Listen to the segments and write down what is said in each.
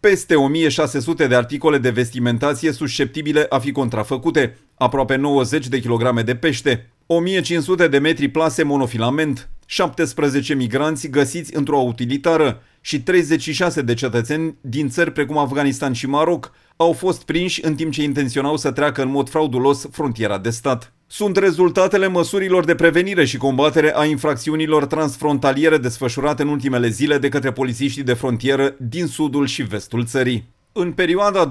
peste 1600 de articole de vestimentație susceptibile a fi contrafăcute, aproape 90 de kilograme de pește, 1500 de metri plase monofilament, 17 migranți găsiți într-o utilitară și 36 de cetățeni din țări precum Afganistan și Maroc au fost prinși în timp ce intenționau să treacă în mod fraudulos frontiera de stat sunt rezultatele măsurilor de prevenire și combatere a infracțiunilor transfrontaliere desfășurate în ultimele zile de către polițiștii de frontieră din sudul și vestul țării. În perioada 21-23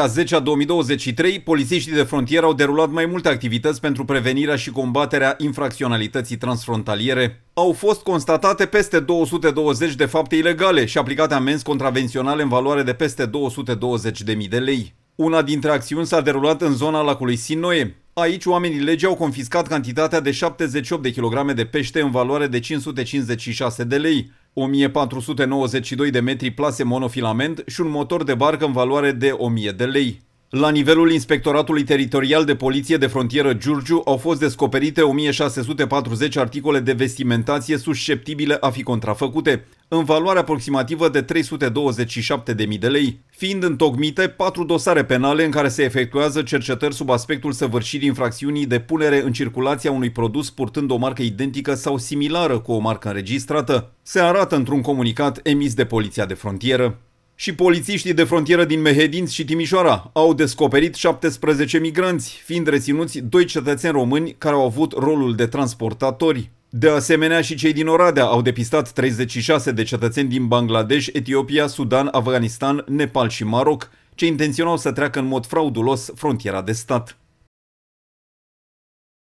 a 10 -a 2023, polițiștii de frontieră au derulat mai multe activități pentru prevenirea și combaterea infracționalității transfrontaliere. Au fost constatate peste 220 de fapte ilegale și aplicate amenzi contravenționale în valoare de peste 220.000 de lei. Una dintre acțiuni s-a derulat în zona lacului Sinoe, Aici oamenii legii au confiscat cantitatea de 78 de kilograme de pește în valoare de 556 de lei, 1492 de metri plase monofilament și un motor de barcă în valoare de 1000 de lei. La nivelul Inspectoratului Teritorial de Poliție de Frontieră Giurgiu au fost descoperite 1640 articole de vestimentație susceptibile a fi contrafăcute, în valoare aproximativă de 327.000 de lei, fiind întocmite patru dosare penale în care se efectuează cercetări sub aspectul săvârșirii infracțiunii de punere în circulație a unui produs purtând o marcă identică sau similară cu o marcă înregistrată, se arată într-un comunicat emis de Poliția de Frontieră. Și polițiștii de frontieră din Mehedinți și Timișoara au descoperit 17 migranți, fiind reținuți doi cetățeni români care au avut rolul de transportatori. De asemenea, și cei din Oradea au depistat 36 de cetățeni din Bangladesh, Etiopia, Sudan, Afganistan, Nepal și Maroc, ce intenționau să treacă în mod fraudulos frontiera de stat.